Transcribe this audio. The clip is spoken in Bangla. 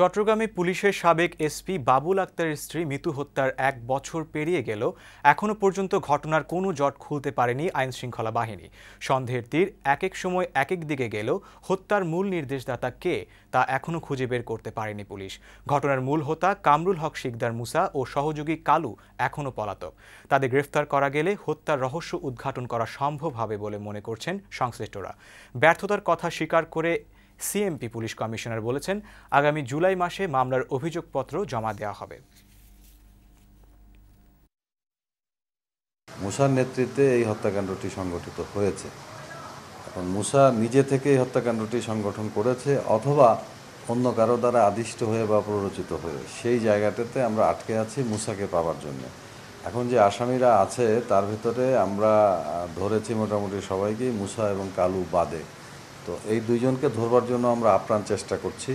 চট্টগ্রামে পুলিশের সাবেক এসপি বাবুল আক্তারের স্ত্রী মিতু হত্যার এক বছর পেরিয়ে গেল এখনও পর্যন্ত ঘটনার কোনো জট খুলতে পারেনি আইনশৃঙ্খলা বাহিনী সন্ধের তীর এক এক সময় এক এক দিকে গেল হত্যার মূল নির্দেশদাতা কে তা এখনও খুঁজে বের করতে পারেনি পুলিশ ঘটনার মূল হোতা কামরুল হক শিকদার মুসা ও সহযোগী কালু এখনও পলাতক তাদের গ্রেফতার করা গেলে হত্যার রহস্য উদ্ঘাটন করা সম্ভব হবে বলে মনে করছেন সংশ্লিষ্টরা ব্যর্থতার কথা স্বীকার করে সিএমপি পুলিশ কমিশনার বলেছেন আগামী জুলাই মাসে মামলার অভিযোগপত্র জমা দেওয়া হবে মুসার নেতৃত্বে এই হত্যাকাণ্ডটি সংগঠিত হয়েছে এখন মুসা নিজে থেকে এই হত্যাকাণ্ডটি সংগঠন করেছে অথবা অন্য কারো দ্বারা আদিষ্ট হয়ে বা প্ররোচিত হয়ে সেই জায়গাটাতে আমরা আটকে আছি মুসাকে পাওয়ার জন্য এখন যে আসামিরা আছে তার ভিতরে আমরা ধরেছি মোটামুটি সবাইকেই মুসা এবং কালু বাদে এই দুইজনকে ধরবার জন্য আমরা আপ্রাণ চেষ্টা করছি